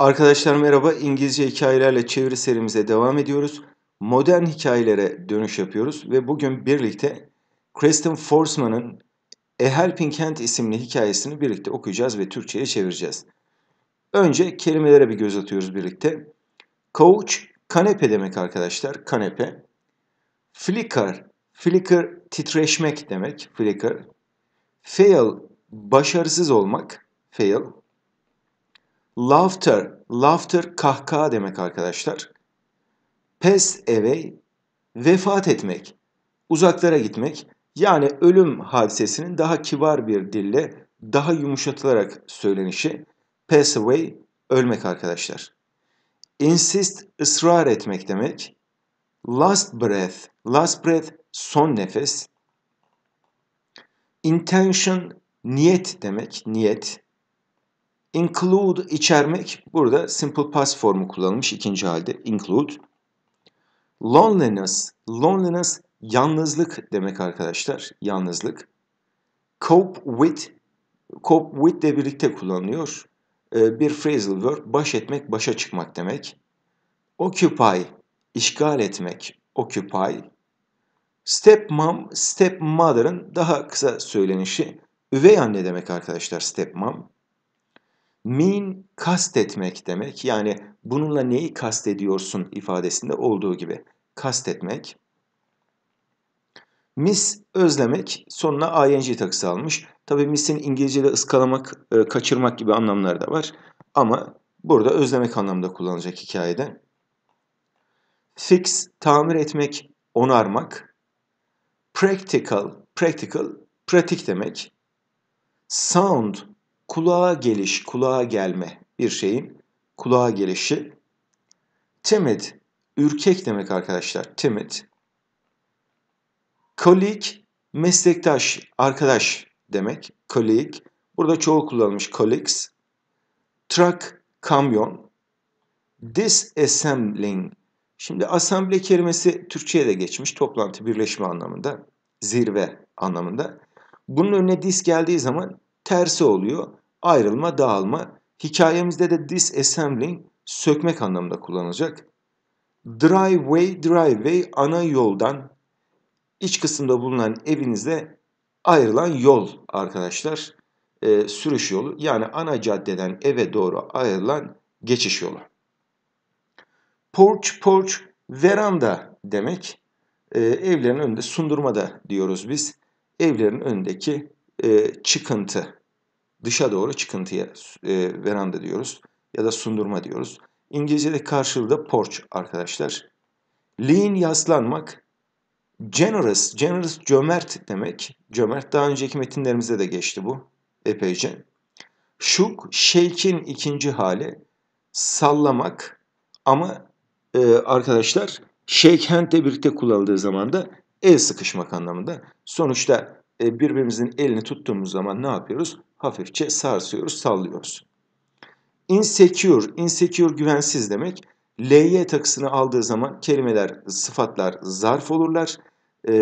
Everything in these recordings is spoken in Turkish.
Arkadaşlar merhaba. İngilizce hikayelerle çeviri serimize devam ediyoruz. Modern hikayelere dönüş yapıyoruz ve bugün birlikte Kristen Forsman'ın A Helping Hand isimli hikayesini birlikte okuyacağız ve Türkçe'ye çevireceğiz. Önce kelimelere bir göz atıyoruz birlikte. Couch, kanepe demek arkadaşlar, kanepe. Flicker, flicker titreşmek demek, flicker. Fail, başarısız olmak, fail. Laughter, laughter kahkaha demek arkadaşlar. Pass away, vefat etmek, uzaklara gitmek. Yani ölüm hadisesinin daha kibar bir dille, daha yumuşatılarak söylenişi. Pass away, ölmek arkadaşlar. Insist, ısrar etmek demek. Last breath, last breath son nefes. Intention, niyet demek, niyet. Include içermek burada simple past formu kullanılmış ikinci halde include. Loneliness, loneliness yalnızlık demek arkadaşlar. Yalnızlık. Cope with, cope with de birlikte kullanılıyor. Ee, bir phrasal verb, baş etmek, başa çıkmak demek. Occupy, işgal etmek, occupy. Stepmom, stepmother'ın daha kısa söylenişi. Üvey anne demek arkadaşlar stepmom. Min kastetmek demek. Yani bununla neyi kastediyorsun ifadesinde olduğu gibi kastetmek. Miss özlemek sonuna ing takısı almış. Tabi mis'in İngilizce'de ıskalamak, e, kaçırmak gibi anlamları da var. Ama burada özlemek anlamda kullanılacak hikayede. Fix tamir etmek, onarmak. Practical, practical pratik demek. Sound kulağa geliş, kulağa gelme bir şeyin kulağa gelişi. Timid, ürkek demek arkadaşlar. Timid. Colleague, meslektaş, arkadaş demek. Colleague. Burada çoğu kullanılmış colleagues. Truck, kamyon. Disassembling. Şimdi asamble kelimesi Türkçe'ye de geçmiş. Toplantı, birleşme anlamında. Zirve anlamında. Bunun önüne dis geldiği zaman tersi oluyor. Ayrılma, dağılma. Hikayemizde de disassembling sökmek anlamında kullanılacak. Driveway, driveway ana yoldan iç kısımda bulunan evinizde ayrılan yol arkadaşlar. E, sürüş yolu yani ana caddeden eve doğru ayrılan geçiş yolu. Porch, porch veranda demek. E, evlerin önünde sundurma da diyoruz biz. Evlerin önündeki e, çıkıntı dışa doğru çıkıntıya e, veranda diyoruz ya da sundurma diyoruz. İngilizce'de karşılığı da porch arkadaşlar. Lean yaslanmak, generous, generous cömert demek. Cömert daha önceki metinlerimizde de geçti bu epeyce. Shook, shake'in ikinci hali sallamak ama e, arkadaşlar shake hand de birlikte kullanıldığı zaman da el sıkışmak anlamında. Sonuçta e, birbirimizin elini tuttuğumuz zaman ne yapıyoruz? hafifçe sarsıyoruz, sallıyoruz. Insecure, insecure güvensiz demek. LY takısını aldığı zaman kelimeler, sıfatlar zarf olurlar e,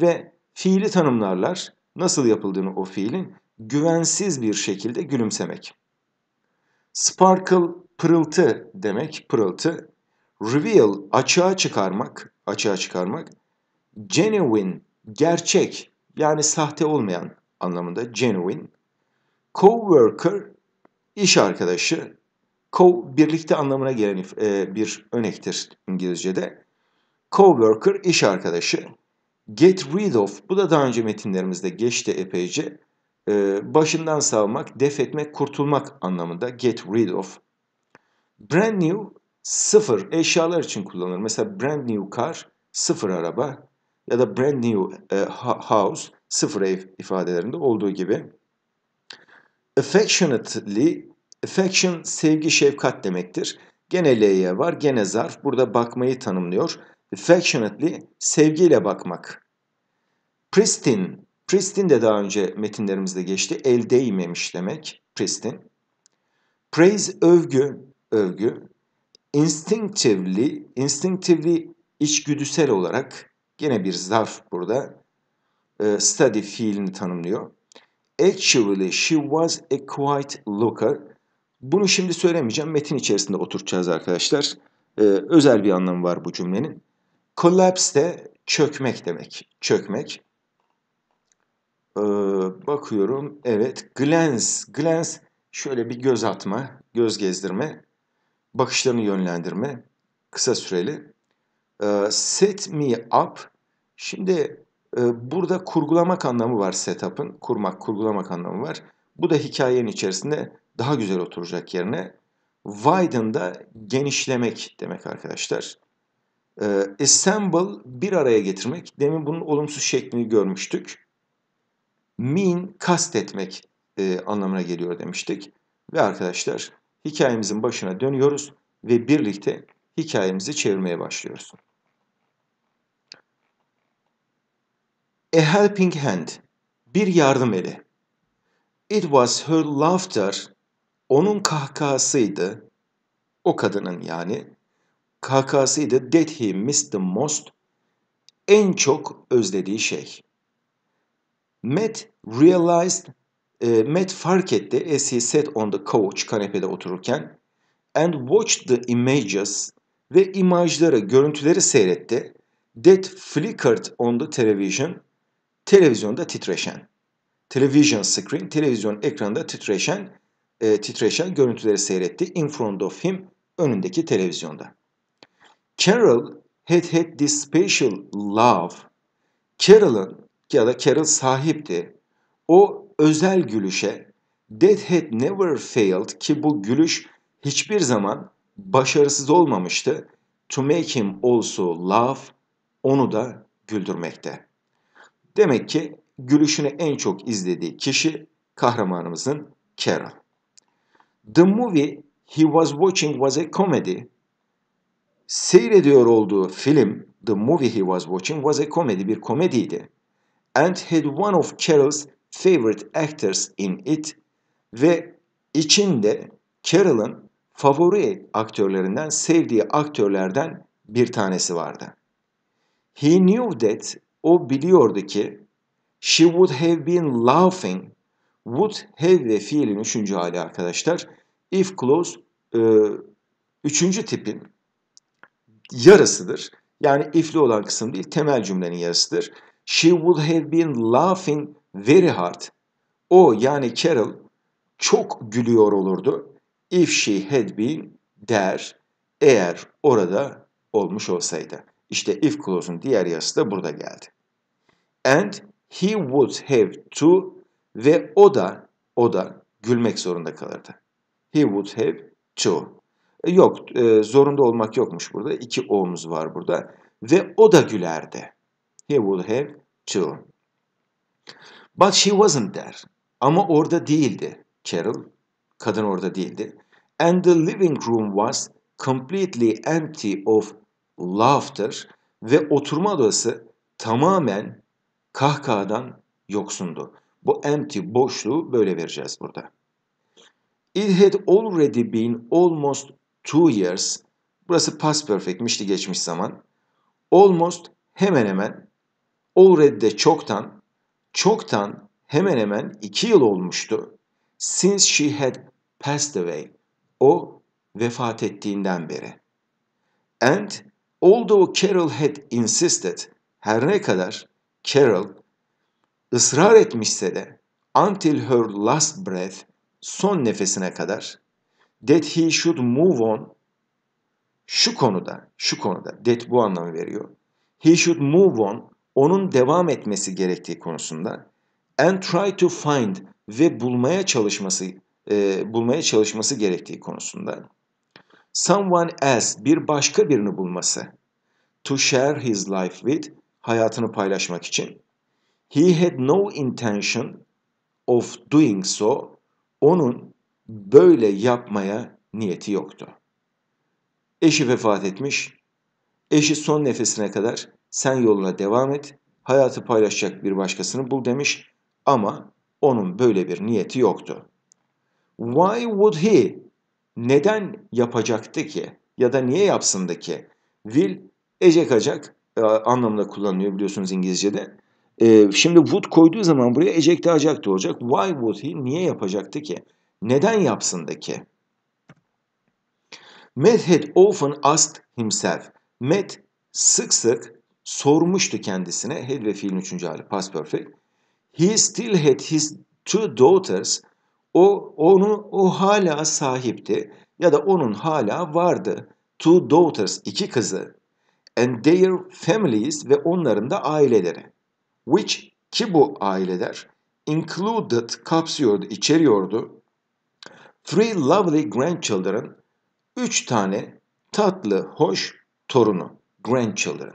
ve fiili tanımlarlar. Nasıl yapıldığını o fiilin güvensiz bir şekilde gülümsemek. Sparkle pırıltı demek, pırıltı. Reveal açığa çıkarmak, açığa çıkarmak. Genuine gerçek yani sahte olmayan anlamında genuine Coworker iş arkadaşı. Co birlikte anlamına gelen e, bir örnektir İngilizce'de. Coworker iş arkadaşı. Get rid of bu da daha önce metinlerimizde geçti epeyce. E, başından savmak, def etmek, kurtulmak anlamında get rid of. Brand new sıfır eşyalar için kullanılır. Mesela brand new car sıfır araba ya da brand new e, house sıfır ev ifadelerinde olduğu gibi affectionately, affection sevgi şefkat demektir. Gene L'ye var, gene zarf. Burada bakmayı tanımlıyor. Affectionately, sevgiyle bakmak. Pristine, pristine de daha önce metinlerimizde geçti. El değmemiş demek, pristine. Praise, övgü, övgü. Instinctively, instinctively içgüdüsel olarak, gene bir zarf burada. Ee, study fiilini tanımlıyor. Actually she was a quiet looker. Bunu şimdi söylemeyeceğim. Metin içerisinde oturtacağız arkadaşlar. Ee, özel bir anlamı var bu cümlenin. Collapse de çökmek demek. Çökmek. Ee, bakıyorum. Evet. Glance. Glance şöyle bir göz atma, göz gezdirme, bakışlarını yönlendirme. Kısa süreli. Ee, set me up. Şimdi ee, burada kurgulamak anlamı var setup'ın. Kurmak, kurgulamak anlamı var. Bu da hikayenin içerisinde daha güzel oturacak yerine. Widen da genişlemek demek arkadaşlar. Ee, assemble bir araya getirmek. Demin bunun olumsuz şeklini görmüştük. Mean kastetmek e, anlamına geliyor demiştik. Ve arkadaşlar hikayemizin başına dönüyoruz ve birlikte hikayemizi çevirmeye başlıyoruz. A helping hand. Bir yardım eli. It was her laughter. Onun kahkahasıydı. O kadının yani. Kahkahasıydı that he missed the most. En çok özlediği şey. Matt realized, e, Matt fark etti as he sat on the couch kanepede otururken and watched the images ve imajları, görüntüleri seyretti. That flickered on the television Televizyonda titreşen. Television screen, televizyon ekranında titreşen, e, titreşen görüntüleri seyretti. In front of him, önündeki televizyonda. Carol had had this special love. Carol'ın ya da Carol sahipti. O özel gülüşe that had never failed ki bu gülüş hiçbir zaman başarısız olmamıştı. To make him also laugh onu da güldürmekte. Demek ki gülüşünü en çok izlediği kişi kahramanımızın Carol. The movie he was watching was a comedy. Seyrediyor olduğu film, the movie he was watching was a comedy, bir komediydi. And had one of Carol's favorite actors in it. Ve içinde Carol'ın favori aktörlerinden, sevdiği aktörlerden bir tanesi vardı. He knew that o biliyordu ki she would have been laughing would have ve fiilin üçüncü hali arkadaşlar if clause e, üçüncü tipin yarısıdır. Yani if'li olan kısım değil temel cümlenin yarısıdır. She would have been laughing very hard. O yani Carol çok gülüyor olurdu. If she had been der eğer orada olmuş olsaydı. İşte if clause'un diğer yarısı da burada geldi. And he would have to ve o da o da gülmek zorunda kalırdı. He would have to. E, yok e, zorunda olmak yokmuş burada. İki o'muz var burada. Ve o da gülerdi. He would have to. But she wasn't there. Ama orada değildi Carol. Kadın orada değildi. And the living room was completely empty of laughter. Ve oturma odası tamamen kahkahadan yoksundu. Bu empty boşluğu böyle vereceğiz burada. It had already been almost two years. Burası past perfectmişti geçmiş zaman. Almost hemen hemen. Already de çoktan. Çoktan hemen hemen iki yıl olmuştu. Since she had passed away. O vefat ettiğinden beri. And although Carol had insisted. Her ne kadar Carol ısrar etmişse de until her last breath son nefesine kadar that he should move on şu konuda, şu konuda that bu anlamı veriyor. He should move on, onun devam etmesi gerektiği konusunda and try to find ve bulmaya çalışması e, bulmaya çalışması gerektiği konusunda someone else bir başka birini bulması to share his life with hayatını paylaşmak için. He had no intention of doing so. Onun böyle yapmaya niyeti yoktu. Eşi vefat etmiş. Eşi son nefesine kadar sen yoluna devam et. Hayatı paylaşacak bir başkasını bul demiş ama onun böyle bir niyeti yoktu. Why would he? Neden yapacaktı ki? Ya da niye yapsındı ki? Will ecek acak e, anlamında kullanılıyor biliyorsunuz İngilizce'de. E, şimdi would koyduğu zaman buraya eject ajact olacak. Why would he? Niye yapacaktı ki? Neden yapsın da ki? Matt had often asked himself. Matt sık sık sormuştu kendisine. Had ve fiilin üçüncü hali past perfect. He still had his two daughters. O onu o hala sahipti ya da onun hala vardı. Two daughters iki kızı and their families ve onların da aileleri. Which ki bu aileler included kapsıyordu, içeriyordu. Three lovely grandchildren, üç tane tatlı, hoş torunu, grandchildren.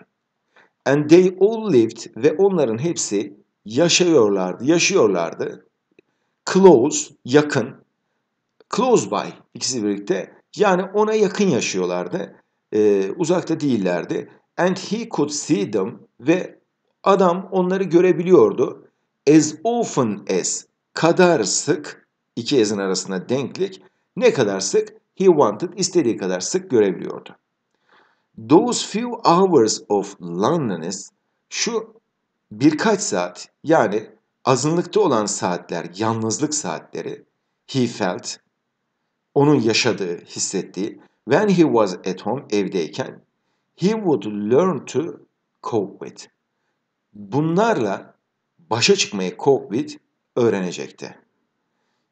And they all lived ve onların hepsi yaşıyorlardı, yaşıyorlardı. Close, yakın. Close by ikisi birlikte. Yani ona yakın yaşıyorlardı e, uzakta değillerdi. And he could see them ve adam onları görebiliyordu. As often as kadar sık iki ezin arasında denklik ne kadar sık he wanted istediği kadar sık görebiliyordu. Those few hours of loneliness şu birkaç saat yani azınlıkta olan saatler, yalnızlık saatleri he felt onun yaşadığı, hissettiği When he was at home, evdeyken, he would learn to cope with. Bunlarla başa çıkmayı cope with öğrenecekti.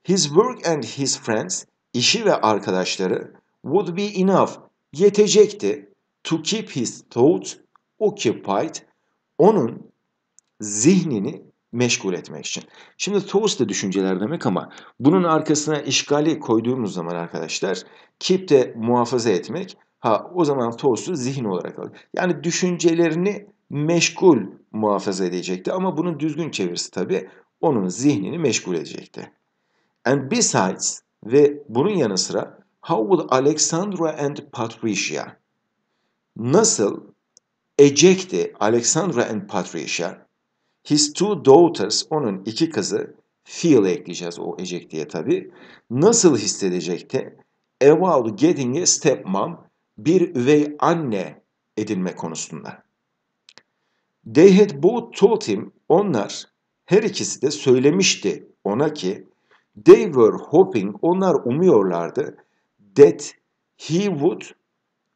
His work and his friends, işi ve arkadaşları would be enough, yetecekti to keep his thoughts occupied, onun zihnini meşgul etmek için. Şimdi Toast da düşünceler demek ama bunun arkasına işgali koyduğumuz zaman arkadaşlar keep de muhafaza etmek ha o zaman Toast'u zihin olarak alır. Yani düşüncelerini meşgul muhafaza edecekti ama bunun düzgün çevirisi tabii onun zihnini meşgul edecekti. And besides ve bunun yanı sıra how would Alexandra and Patricia nasıl ecekti Alexandra and Patricia His two daughters, onun iki kızı, feel ekleyeceğiz o ejektiye tabi. Nasıl hissedecekti? About getting a stepmom, bir üvey anne edinme konusunda. They had both told him, onlar her ikisi de söylemişti ona ki, they were hoping, onlar umuyorlardı, that he would,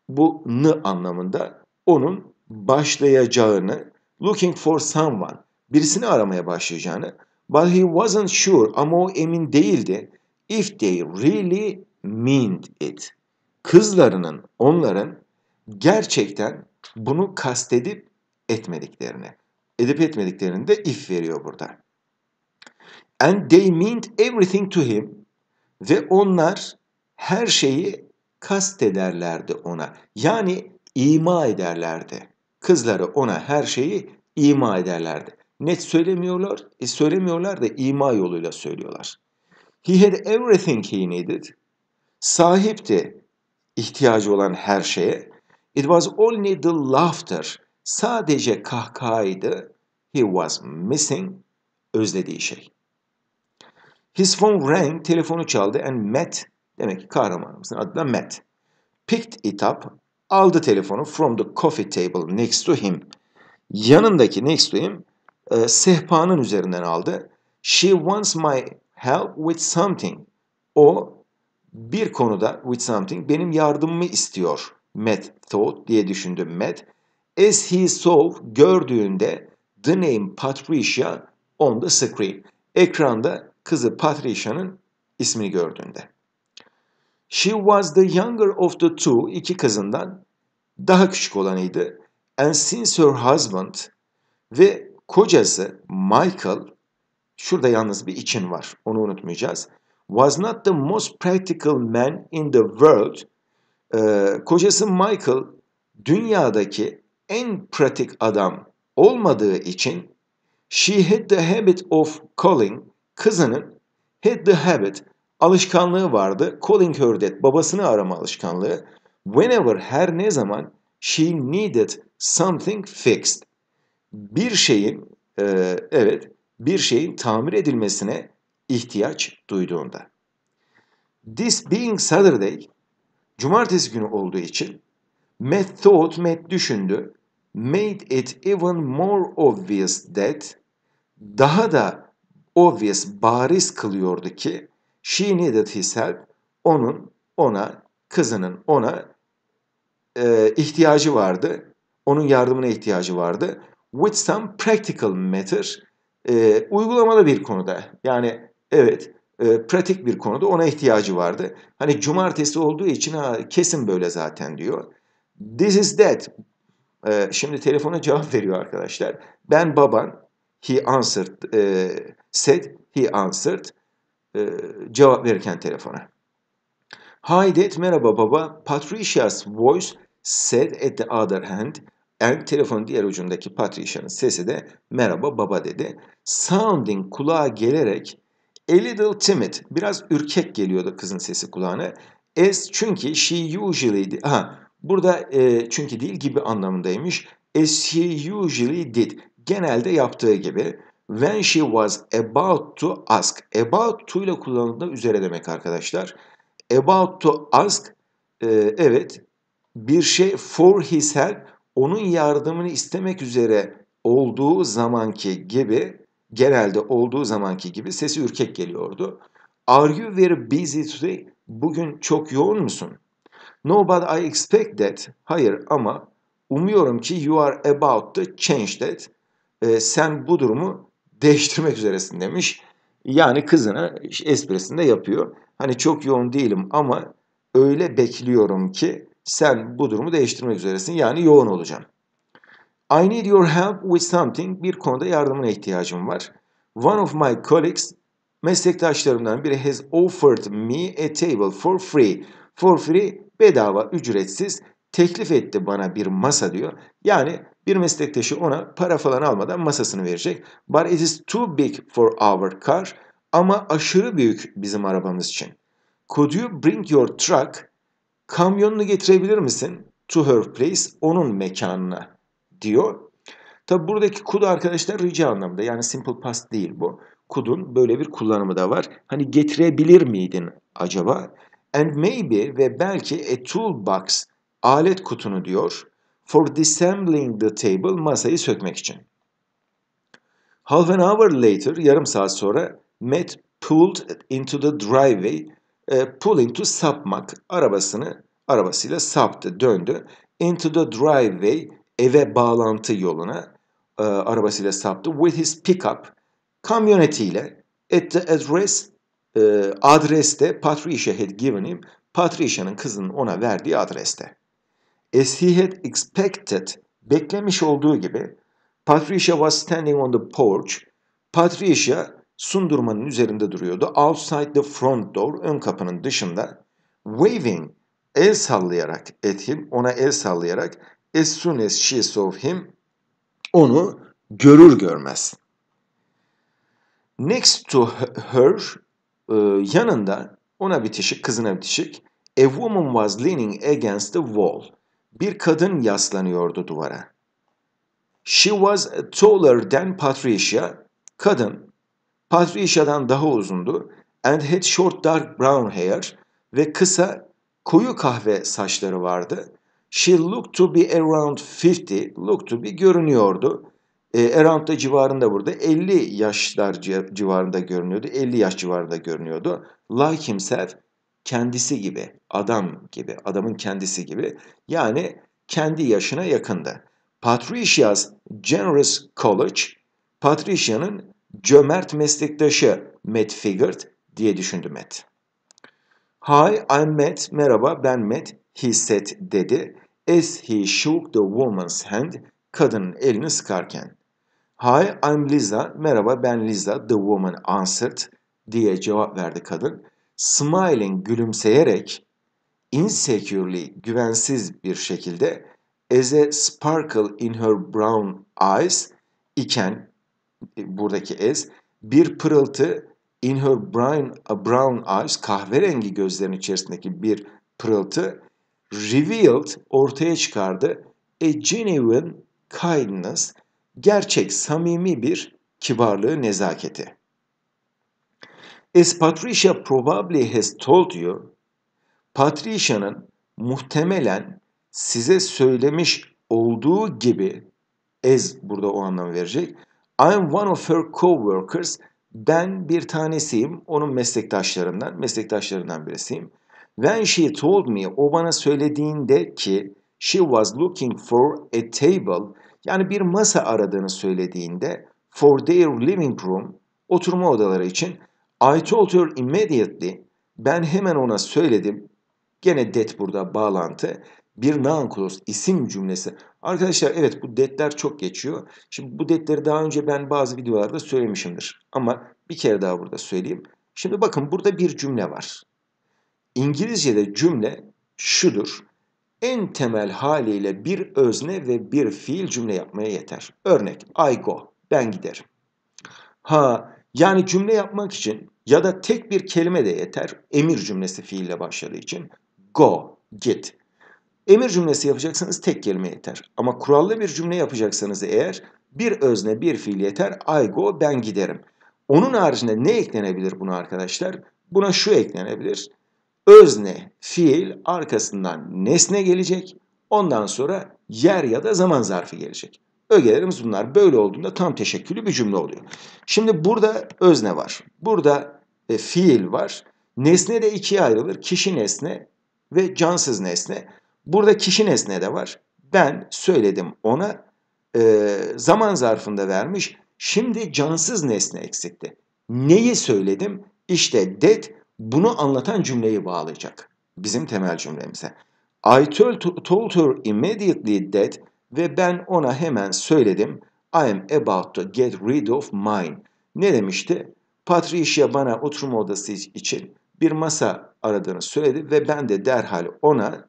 bu nı anlamında, onun başlayacağını, looking for someone, birisini aramaya başlayacağını but he wasn't sure ama o emin değildi if they really meant it. Kızlarının, onların gerçekten bunu kastedip etmediklerini. Edip etmediklerini de if veriyor burada. And they meant everything to him. Ve onlar her şeyi kastederlerdi ona. Yani ima ederlerdi. Kızları ona her şeyi ima ederlerdi. Net söylemiyorlar. E söylemiyorlar da ima yoluyla söylüyorlar. He had everything he needed. Sahipti ihtiyacı olan her şeye. It was only the laughter. Sadece kahkahaydı. He was missing. Özlediği şey. His phone rang. Telefonu çaldı. And Matt. Demek ki kahramanımızın adı da Matt. Picked it up. Aldı telefonu from the coffee table next to him. Yanındaki next to him e, sehpanın üzerinden aldı. She wants my help with something. O bir konuda with something benim yardımımı istiyor. Matt thought diye düşündü Matt. As he saw gördüğünde the name Patricia on the screen. Ekranda kızı Patricia'nın ismini gördüğünde. She was the younger of the two, iki kızından daha küçük olanıydı. And since her husband ve Kocası Michael, şurada yalnız bir için var, onu unutmayacağız. Was not the most practical man in the world. Ee, kocası Michael, dünyadaki en pratik adam olmadığı için she had the habit of calling, kızının had the habit, alışkanlığı vardı. Calling her dad, babasını arama alışkanlığı. Whenever, her ne zaman she needed something fixed bir şeyin e, evet bir şeyin tamir edilmesine ihtiyaç duyduğunda. This being Saturday, cumartesi günü olduğu için Matt thought, Matt düşündü, made it even more obvious that, daha da obvious, bariz kılıyordu ki, she needed his help, onun, ona, kızının, ona e, ihtiyacı vardı, onun yardımına ihtiyacı vardı with some practical matter e, uygulamalı bir konuda yani evet e, pratik bir konuda ona ihtiyacı vardı. Hani cumartesi olduğu için ha, kesin böyle zaten diyor. This is that. E, şimdi telefona cevap veriyor arkadaşlar. Ben baban. He answered. E, said he answered. E, cevap verirken telefona. Hi Dad, merhaba baba. Patricia's voice said at the other hand. Er, telefonun diğer ucundaki Patricia'nın sesi de merhaba baba dedi. Sounding kulağa gelerek a little timid, biraz ürkek geliyordu kızın sesi kulağına. As çünkü she usually, aha burada e, çünkü değil gibi anlamındaymış. As she usually did, genelde yaptığı gibi. When she was about to ask, about to ile kullanıldığında üzere demek arkadaşlar. About to ask, e, evet bir şey for his help, onun yardımını istemek üzere olduğu zamanki gibi genelde olduğu zamanki gibi sesi ürkek geliyordu. Are you very busy today? Bugün çok yoğun musun? No but I expect that. Hayır ama umuyorum ki you are about to change that. E, sen bu durumu değiştirmek üzeresin demiş. Yani kızına esprisini de yapıyor. Hani çok yoğun değilim ama öyle bekliyorum ki sen bu durumu değiştirmek üzeresin. Yani yoğun olacağım. I need your help with something. Bir konuda yardımına ihtiyacım var. One of my colleagues, meslektaşlarımdan biri has offered me a table for free. For free, bedava, ücretsiz teklif etti bana bir masa diyor. Yani bir meslektaşı ona para falan almadan masasını verecek. But it is too big for our car. Ama aşırı büyük bizim arabamız için. Could you bring your truck? Kamyonunu getirebilir misin? To her place. Onun mekanına diyor. Tabi buradaki could arkadaşlar rica anlamında. Yani simple past değil bu. Could'un böyle bir kullanımı da var. Hani getirebilir miydin acaba? And maybe ve belki a toolbox alet kutunu diyor. For disassembling the table masayı sökmek için. Half an hour later yarım saat sonra Matt pulled into the driveway e, pulling to sapmak. Arabasını arabasıyla saptı, döndü. Into the driveway. Eve bağlantı yoluna e, arabasıyla saptı. With his pickup. Kamyonetiyle. At the address. E, adreste Patricia had given him. Patricia'nın kızının ona verdiği adreste. As he had expected, beklemiş olduğu gibi Patricia was standing on the porch. Patricia sundurmanın üzerinde duruyordu. Outside the front door, ön kapının dışında. Waving, el sallayarak at him, ona el sallayarak as soon as she saw him, onu görür görmez. Next to her, e, yanında, ona bitişik, kızına bitişik, a woman was leaning against the wall. Bir kadın yaslanıyordu duvara. She was taller than Patricia. Kadın Patricia'dan daha uzundu and had short dark brown hair ve kısa koyu kahve saçları vardı. She looked to be around 50, looked to be görünüyordu. E, around da civarında burada 50 yaşlar civarında görünüyordu. 50 yaş civarında görünüyordu. Like himself kendisi gibi, adam gibi, adamın kendisi gibi. Yani kendi yaşına yakındı. Patricia's Generous College, Patricia'nın cömert meslektaşı Matt Figert diye düşündü Matt. Hi, I'm Matt. Merhaba, ben Matt. He said dedi. As he shook the woman's hand, kadının elini sıkarken. Hi, I'm Lisa. Merhaba, ben Lisa. The woman answered diye cevap verdi kadın. Smiling gülümseyerek insecurely, güvensiz bir şekilde as a sparkle in her brown eyes iken e, buradaki ez bir pırıltı in her brown, brown eyes kahverengi gözlerin içerisindeki bir pırıltı revealed ortaya çıkardı. A genuine kindness gerçek samimi bir kibarlığı nezaketi. As Patricia probably has told you, Patricia'nın muhtemelen size söylemiş olduğu gibi as burada o anlamı verecek. I'm one of her co-workers. Ben bir tanesiyim. Onun meslektaşlarından, meslektaşlarından birisiyim. When she told me, o bana söylediğinde ki she was looking for a table, yani bir masa aradığını söylediğinde for their living room, oturma odaları için I told her immediately, ben hemen ona söyledim. Gene det burada bağlantı bir noun clause isim cümlesi. Arkadaşlar evet bu detler çok geçiyor. Şimdi bu detleri daha önce ben bazı videolarda söylemişimdir. Ama bir kere daha burada söyleyeyim. Şimdi bakın burada bir cümle var. İngilizce'de cümle şudur. En temel haliyle bir özne ve bir fiil cümle yapmaya yeter. Örnek I go, ben giderim. Ha yani cümle yapmak için ya da tek bir kelime de yeter. Emir cümlesi fiille başladığı için go, git Emir cümlesi yapacaksanız tek kelime yeter. Ama kurallı bir cümle yapacaksanız eğer bir özne bir fiil yeter. I go ben giderim. Onun haricinde ne eklenebilir buna arkadaşlar? Buna şu eklenebilir. Özne, fiil arkasından nesne gelecek. Ondan sonra yer ya da zaman zarfı gelecek. Ögelerimiz bunlar. Böyle olduğunda tam teşekküllü bir cümle oluyor. Şimdi burada özne var. Burada e, fiil var. Nesne de ikiye ayrılır. Kişi nesne ve cansız nesne. Burada kişi nesne de var. Ben söyledim ona e, zaman zarfında vermiş. Şimdi cansız nesne eksikti. Neyi söyledim? İşte det bunu anlatan cümleyi bağlayacak. Bizim temel cümlemize. I told told her immediately that ve ben ona hemen söyledim. I am about to get rid of mine. Ne demişti? Patricia bana oturma odası için bir masa aradığını söyledi ve ben de derhal ona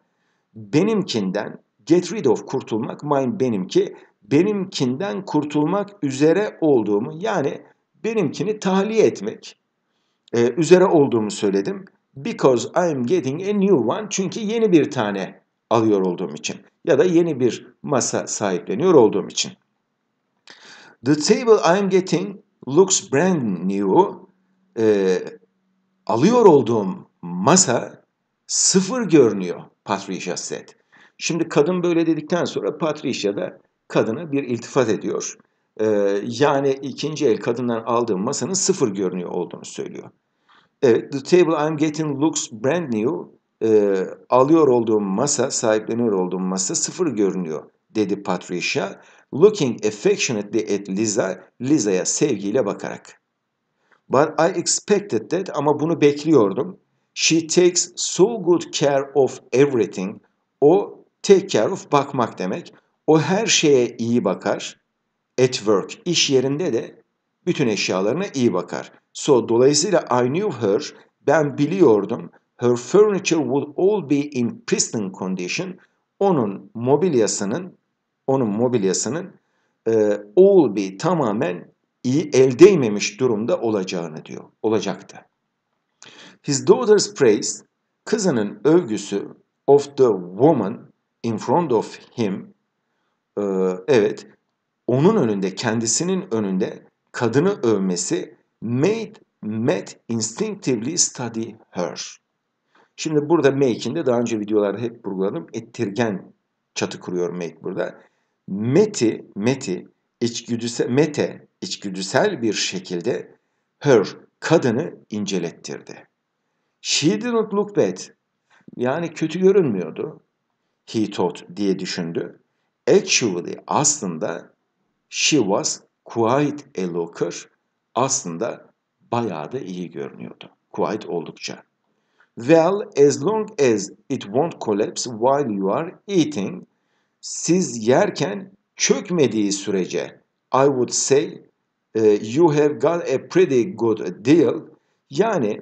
benimkinden get rid of kurtulmak mine benimki benimkinden kurtulmak üzere olduğumu yani benimkini tahliye etmek e, üzere olduğumu söyledim. Because I'm getting a new one. Çünkü yeni bir tane alıyor olduğum için ya da yeni bir masa sahipleniyor olduğum için. The table I'm getting looks brand new. E, alıyor olduğum masa sıfır görünüyor Patricia Set. Şimdi kadın böyle dedikten sonra Patricia da kadına bir iltifat ediyor. Ee, yani ikinci el kadından aldığım masanın sıfır görünüyor olduğunu söylüyor. Evet, the table I'm getting looks brand new. Ee, alıyor olduğum masa, sahipleniyor olduğum masa sıfır görünüyor dedi Patricia. Looking affectionately at Lisa, Lisa'ya sevgiyle bakarak. But I expected that ama bunu bekliyordum. She takes so good care of everything. O take care of bakmak demek. O her şeye iyi bakar. At work, iş yerinde de bütün eşyalarına iyi bakar. So dolayısıyla I knew her, ben biliyordum. Her furniture would all be in pristine condition. Onun mobilyasının, onun mobilyasının e, all be tamamen iyi el değmemiş durumda olacağını diyor. Olacaktı. His daughter's praise, kızının övgüsü of the woman in front of him, ee, evet, onun önünde, kendisinin önünde kadını övmesi made Matt instinctively study her. Şimdi burada make'in de daha önce videolarda hep vurguladım. Ettirgen çatı kuruyor make burada. Meti, meti, içgüdüsel, mete, içgüdüsel bir şekilde her, kadını incelettirdi. She didn't look bad. Yani kötü görünmüyordu. He thought diye düşündü. Actually aslında she was quite a looker. Aslında bayağı da iyi görünüyordu. Quite oldukça. Well, as long as it won't collapse while you are eating, siz yerken çökmediği sürece I would say e, you have got a pretty good deal. Yani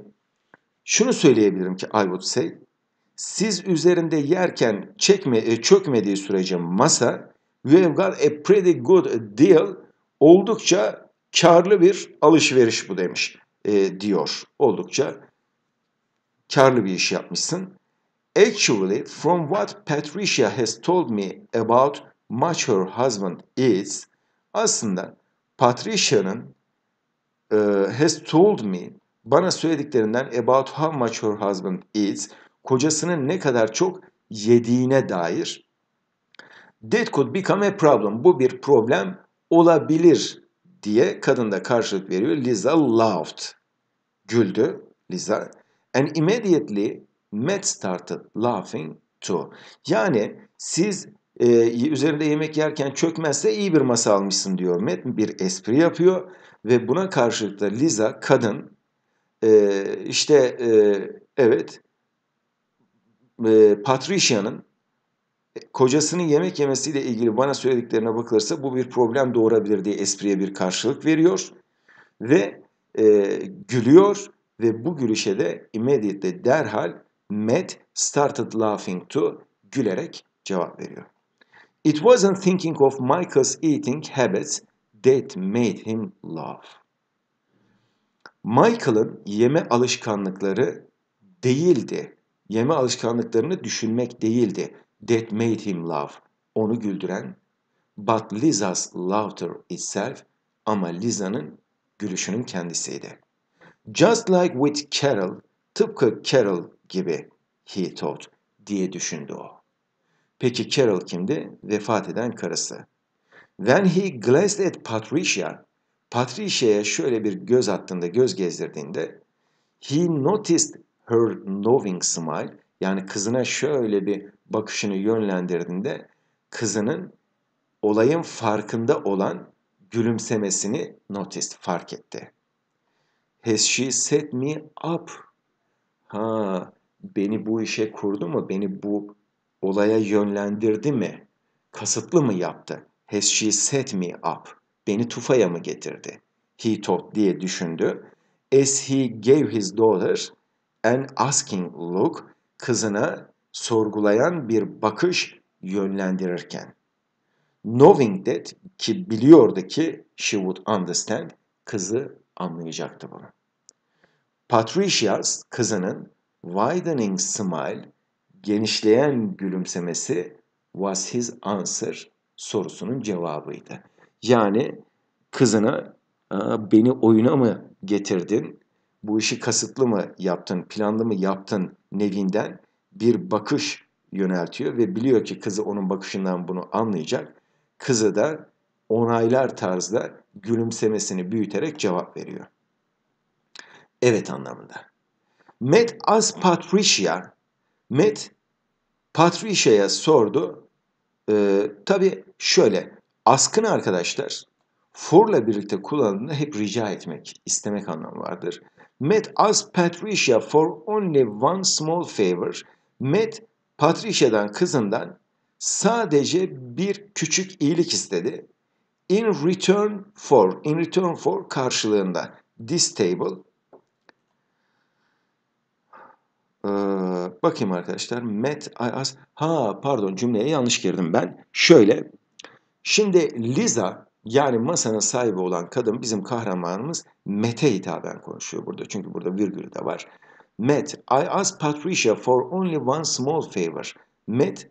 şunu söyleyebilirim ki I would say siz üzerinde yerken çekme, e, çökmediği sürece masa you have got a pretty good deal oldukça karlı bir alışveriş bu demiş e, diyor. Oldukça karlı bir iş yapmışsın. Actually from what Patricia has told me about much her husband is aslında Patricia'nın e, has told me bana söylediklerinden about how much her husband eats kocasının ne kadar çok yediğine dair that could become a problem. Bu bir problem olabilir diye kadın da karşılık veriyor. Lisa laughed. Güldü Lisa. And immediately Matt started laughing too. Yani siz e, üzerinde yemek yerken çökmezse iyi bir masa almışsın diyor Matt. Bir espri yapıyor ve buna karşılık da Liza kadın e, işte e, evet e, Patricia'nın e, kocasının yemek yemesiyle ilgili bana söylediklerine bakılırsa bu bir problem doğurabilir diye espriye bir karşılık veriyor ve e, gülüyor ve bu gülüşe de immediately derhal Matt started laughing to gülerek cevap veriyor. It wasn't thinking of Michael's eating habits that made him laugh. Michael'ın yeme alışkanlıkları değildi. Yeme alışkanlıklarını düşünmek değildi. That made him laugh. Onu güldüren. But Lisa's laughter itself ama Lisa'nın gülüşünün kendisiydi. Just like with Carol, tıpkı Carol gibi he thought diye düşündü o. Peki Carol kimdi? Vefat eden karısı. When he glanced at Patricia, Patricia'ya şöyle bir göz attığında, göz gezdirdiğinde he noticed her knowing smile yani kızına şöyle bir bakışını yönlendirdiğinde kızının olayın farkında olan gülümsemesini noticed, fark etti. Has she set me up? Ha, beni bu işe kurdu mu? Beni bu olaya yönlendirdi mi? Kasıtlı mı yaptı? Has she set me up? Beni tufaya mı getirdi? He thought diye düşündü. As he gave his daughter an asking look, kızına sorgulayan bir bakış yönlendirirken. Knowing that ki biliyordu ki she would understand, kızı anlayacaktı bunu. Patricias kızının widening smile genişleyen gülümsemesi was his answer sorusunun cevabıydı. Yani kızına beni oyuna mı getirdin, bu işi kasıtlı mı yaptın, planlı mı yaptın nevinden bir bakış yöneltiyor ve biliyor ki kızı onun bakışından bunu anlayacak. Kızı da onaylar tarzda gülümsemesini büyüterek cevap veriyor. Evet anlamında. Met as Patricia Met Patricia'ya sordu. Ee, tabii şöyle, askın arkadaşlar for'la birlikte kullanıldığında hep rica etmek, istemek anlamı vardır. Met asked Patricia for only one small favor. Met Patricia'dan kızından sadece bir küçük iyilik istedi. In return for, in return for karşılığında this table Ee, bakayım arkadaşlar. Met I as. Ha pardon cümleye yanlış girdim ben. Şöyle. Şimdi Liza yani masanın sahibi olan kadın bizim kahramanımız Mete hitaben konuşuyor burada. Çünkü burada virgül de var. Met, I ask Patricia for only one small favor. Met,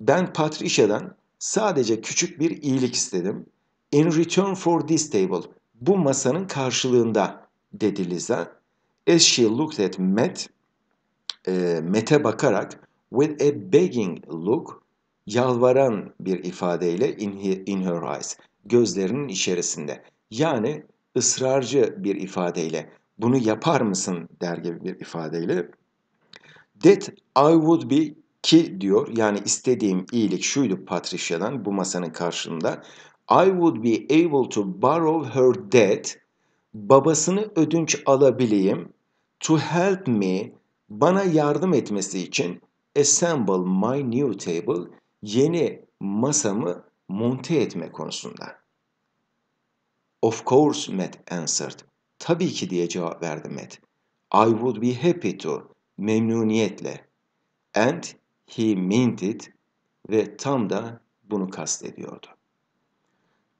ben Patricia'dan sadece küçük bir iyilik istedim. In return for this table, bu masanın karşılığında dedi Liza. As she looked at Matt, e, mete bakarak with a begging look yalvaran bir ifadeyle in, her eyes gözlerinin içerisinde yani ısrarcı bir ifadeyle bunu yapar mısın der gibi bir ifadeyle that I would be ki diyor yani istediğim iyilik şuydu Patricia'dan bu masanın karşımda I would be able to borrow her debt babasını ödünç alabileyim to help me bana yardım etmesi için assemble my new table yeni masamı monte etme konusunda. Of course Matt answered. Tabii ki diye cevap verdi Matt. I would be happy to. Memnuniyetle. And he meant it. Ve tam da bunu kastediyordu.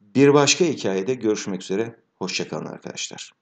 Bir başka hikayede görüşmek üzere. Hoşçakalın arkadaşlar.